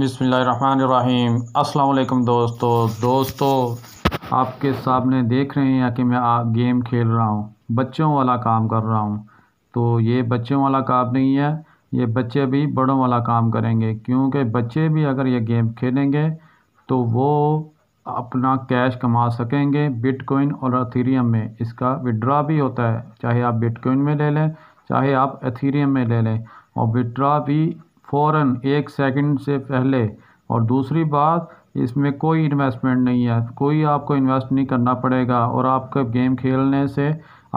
बसमीम अल्लाम दोस्तों दोस्तों आपके सामने देख रहे हैं कि मैं गेम खेल रहा हूँ बच्चों वाला काम कर रहा हूँ तो ये बच्चों वाला काम नहीं है ये बच्चे भी बड़ों वाला काम करेंगे क्योंकि बच्चे भी अगर ये गेम खेलेंगे तो वो अपना कैश कमा सकेंगे बिटकॉइन और एथीरियम में इसका विड्रा भी होता है चाहे आप बिटकॉइन में ले लें चाहे आप एथीरियम में ले लें और विड्रा भी फ़ौरन एक सेकंड से पहले और दूसरी बात इसमें कोई इन्वेस्टमेंट नहीं है कोई आपको इन्वेस्ट नहीं करना पड़ेगा और आपका गेम खेलने से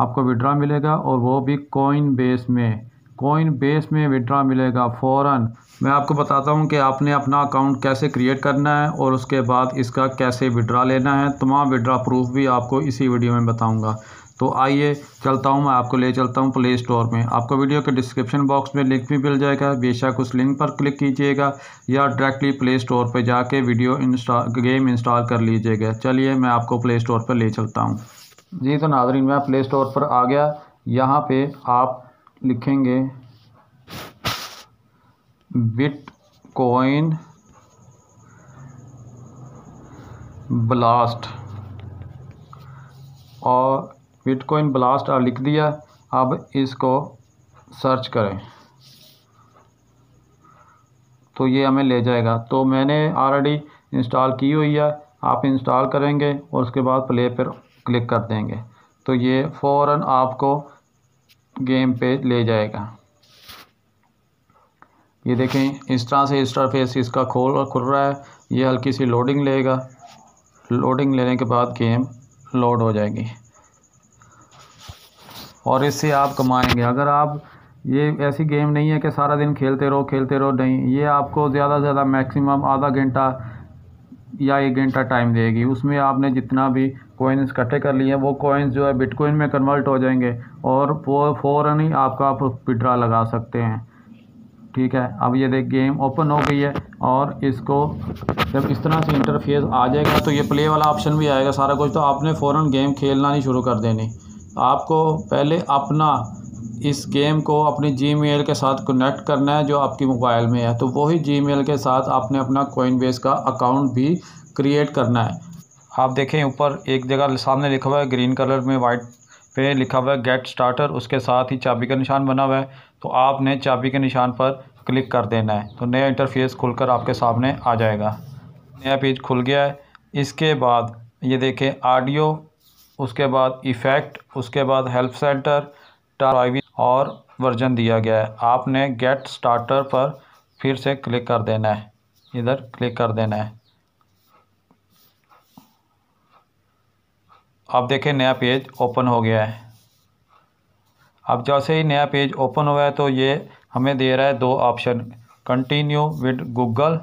आपको विड्रा मिलेगा और वो भी कॉइन बेस में कॉइन बेस में विड्रा मिलेगा फ़ौर मैं आपको बताता हूँ कि आपने अपना अकाउंट कैसे क्रिएट करना है और उसके बाद इसका कैसे विड्रा लेना है तमाम विड्रा प्रूफ भी आपको इसी वीडियो में बताऊँगा तो आइए चलता हूँ मैं आपको ले चलता हूँ प्ले स्टोर में आपको वीडियो के डिस्क्रिप्शन बॉक्स में लिंक भी मिल जाएगा बेशक उस लिंक पर क्लिक कीजिएगा या डायरेक्टली प्ले स्टोर पर जाके वीडियो इंस्टा गेम इंस्टॉल कर लीजिएगा चलिए मैं आपको प्ले स्टोर पर ले चलता हूँ जी तो नाजरीन मैं प्ले स्टोर पर आ गया यहाँ पर आप लिखेंगे बिट कोइन ब्लास्ट और बिटकॉइन ब्लास्ट और लिख दिया अब इसको सर्च करें तो ये हमें ले जाएगा तो मैंने ऑलरेडी इंस्टॉल की हुई है आप इंस्टॉल करेंगे और उसके बाद प्ले पर क्लिक कर देंगे तो ये फ़ौर आपको गेम पे ले जाएगा ये देखें इस तरह से इंटरफेस इसका खोल खुल रहा है ये हल्की सी लोडिंग लेगा लोडिंग लेने के बाद गेम लोड हो जाएगी और इससे आप कमाएंगे अगर आप ये ऐसी गेम नहीं है कि सारा दिन खेलते रहो खेलते रहो नहीं ये आपको ज़्यादा से ज़्यादा मैक्सिमम आधा घंटा या एक घंटा टाइम देगी उसमें आपने जितना भी कोइंस इकट्ठे कर लिए हैं वो कोइंस जो है बिटकॉइन में कन्वर्ट हो जाएंगे और वो फ़ौर ही आपका आप विड्रा लगा सकते हैं ठीक है अब ये देख गेम ओपन हो गई है और इसको जब इस तरह से इंटरफेस आ जाएगा तो ये प्ले वाला ऑप्शन भी आएगा सारा कुछ तो आपने फ़ौर गेम खेलना नहीं शुरू कर देनी आपको पहले अपना इस गेम को अपने जीमेल के साथ कनेक्ट करना है जो आपकी मोबाइल में है तो वही जीमेल के साथ आपने अपना कोइन बेस का अकाउंट भी क्रिएट करना है आप देखें ऊपर एक जगह सामने लिखा हुआ है ग्रीन कलर में वाइट पे लिखा हुआ है गेट स्टार्टर उसके साथ ही चाबी का निशान बना हुआ है तो आपने चाबी के निशान पर क्लिक कर देना है तो नया इंटरफेस खुलकर आपके सामने आ जाएगा नया पेज खुल गया है इसके बाद ये देखें ऑडियो उसके बाद इफ़ेक्ट उसके बाद हेल्प सेंटर टाइवी और वर्जन दिया गया है आपने गेट स्टार्टर पर फिर से क्लिक कर देना है इधर क्लिक कर देना है आप देखें नया पेज ओपन हो गया है अब जैसे ही नया पेज ओपन हुआ है तो ये हमें दे रहा है दो ऑप्शन कंटिन्यू विद गूगल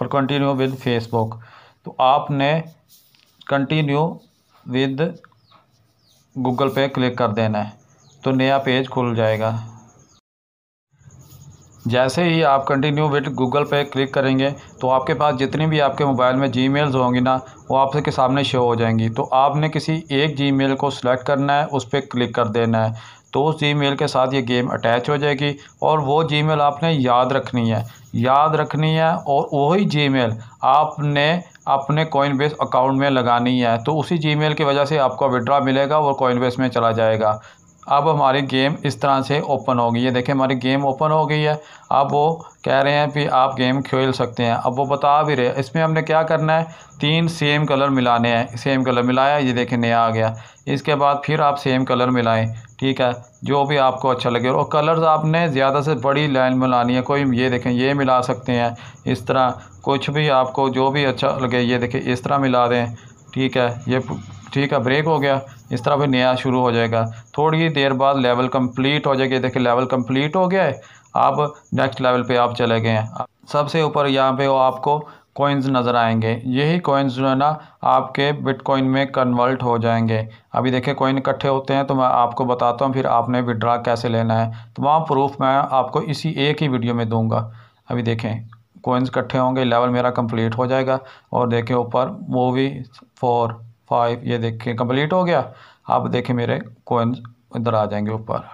और कंटिन्यू विद फेसबुक तो आपने कंटिन्यू विद गूगल पे क्लिक कर देना है तो नया पेज खुल जाएगा जैसे ही आप कंटिन्यू विद गूगल पे क्लिक करेंगे तो आपके पास जितनी भी आपके मोबाइल में जी होंगी ना वो आपके सामने शो हो जाएंगी तो आपने किसी एक जी को सिलेक्ट करना है उस पर क्लिक कर देना है तो उस जी के साथ ये गेम अटैच हो जाएगी और वो जी आपने याद रखनी है याद रखनी है और वही जी आपने अपने कोइन अकाउंट में लगानी है तो उसी जी की वजह से आपको विड्रा मिलेगा वो कोइन में चला जाएगा अब हमारी गेम इस तरह से ओपन हो गई है देखें हमारी गेम ओपन हो गई है अब वो कह रहे हैं कि आप गेम खेल सकते हैं अब वो बता भी रहे इसमें हमने क्या करना है तीन सेम कलर मिलाने हैं सेम कलर मिलाया ये देखें नया आ गया इसके बाद फिर आप सेम कलर मिलाएं ठीक है जो भी आपको अच्छा लगे और कलर्स आपने ज़्यादा से बड़ी लाइन मिलानी है कोई ये देखें ये मिला सकते हैं इस तरह कुछ भी आपको जो भी अच्छा लगे ये देखें इस तरह मिला दें ठीक है ये ठीक है ब्रेक हो गया इस तरह फिर नया शुरू हो जाएगा थोड़ी ही देर बाद लेवल कंप्लीट हो जाएगी देखिए लेवल कंप्लीट हो गया है आप नेक्स्ट लेवल पे आप चले गए हैं सबसे ऊपर यहाँ पे वो आपको कॉइन्स नज़र आएंगे यही कॉइन्स जो है ना आपके बिटकॉइन में कन्वर्ट हो जाएंगे अभी देखिए कॉइन इकट्ठे होते हैं तो मैं आपको बताता हूँ फिर आपने विड्रा कैसे लेना है तो वहाँ प्रूफ मैं आपको इसी एक ही वीडियो में दूँगा अभी देखें कोइंस इकट्ठे होंगे लेवल मेरा कंप्लीट हो जाएगा और देखें ऊपर मूवी फोर फाइव ये देखें कंप्लीट हो गया अब देखें मेरे कोइन इधर आ जाएंगे ऊपर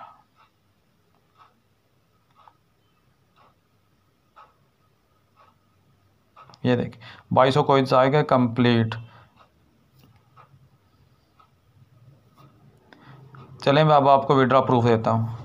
ये देखिए बाईस सौ कोइंस आ गए कंप्लीट चले मैं अब आपको विड्रा प्रूफ देता हूँ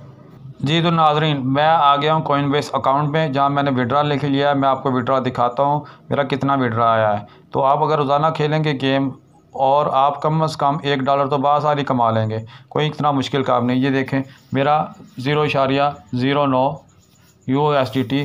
जी तो नाजरीन मैं आ गया हूँ कोइन बेस अकाउंट में जहाँ मैंने विड्रा लिख लिया है मैं आपको विड्रा दिखाता हूँ मेरा कितना विड्रा आया है तो आप अगर रोज़ाना खेलेंगे गेम और आप कम अज़ कम एक डॉलर तो सारी कमा लेंगे कोई इतना मुश्किल काम नहीं ये देखें मेरा ज़ीरो इशारिया ज़ीरो नौ U S T T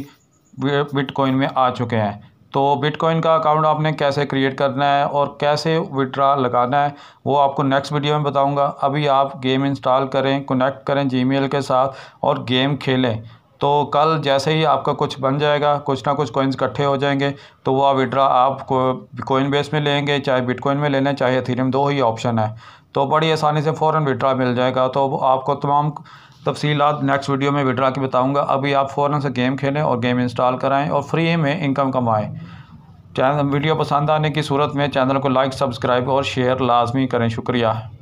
Bitcoin में आ चुके हैं तो बिटकॉइन का अकाउंट आपने कैसे क्रिएट करना है और कैसे विड्रा लगाना है वो आपको नेक्स्ट वीडियो में बताऊंगा अभी आप गेम इंस्टॉल करें कनेक्ट करें जीमेल के साथ और गेम खेलें तो कल जैसे ही आपका कुछ बन जाएगा कुछ ना कुछ कोइंस इकट्ठे हो जाएंगे तो वह विड्रा आप कोइन बेस में लेंगे चाहे बिटकॉइन में लें चाहे थीरम दो ही ऑप्शन है तो बड़ी आसानी से फ़ौर विड्रा मिल जाएगा तो आपको तमाम तफसीलत नेक्स्ट वीडियो में विड्रा की बताऊँगा अभी आप फ़ौर से गेम खेलें और गेम इंस्टॉल कराएँ और फ्री में इनकम कमाएँ चैनल वीडियो पसंद आने की सूरत में चैनल को लाइक सब्सक्राइब और शेयर लाजमी करें शुक्रिया